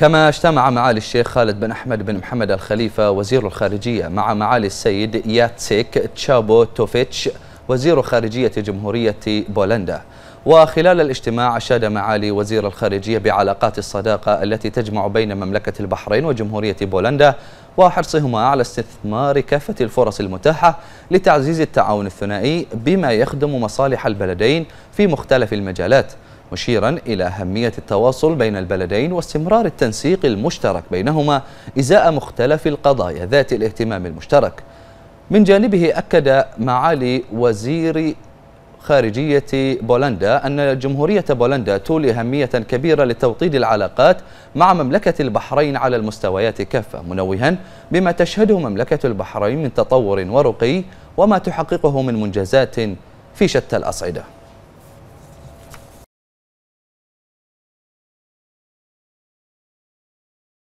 كما اجتمع معالي الشيخ خالد بن أحمد بن محمد الخليفة وزير الخارجية مع معالي السيد ياتسيك تشابو توفيتش وزير خارجية جمهورية بولندا وخلال الاجتماع أشاد معالي وزير الخارجية بعلاقات الصداقة التي تجمع بين مملكة البحرين وجمهورية بولندا وحرصهما على استثمار كافة الفرص المتاحة لتعزيز التعاون الثنائي بما يخدم مصالح البلدين في مختلف المجالات مشيرا إلى أهمية التواصل بين البلدين واستمرار التنسيق المشترك بينهما إزاء مختلف القضايا ذات الاهتمام المشترك من جانبه أكد معالي وزير خارجية بولندا أن جمهورية بولندا تولي أهمية كبيرة لتوطيد العلاقات مع مملكة البحرين على المستويات كافة منوها بما تشهده مملكة البحرين من تطور ورقي وما تحققه من منجزات في شتى الأصعدة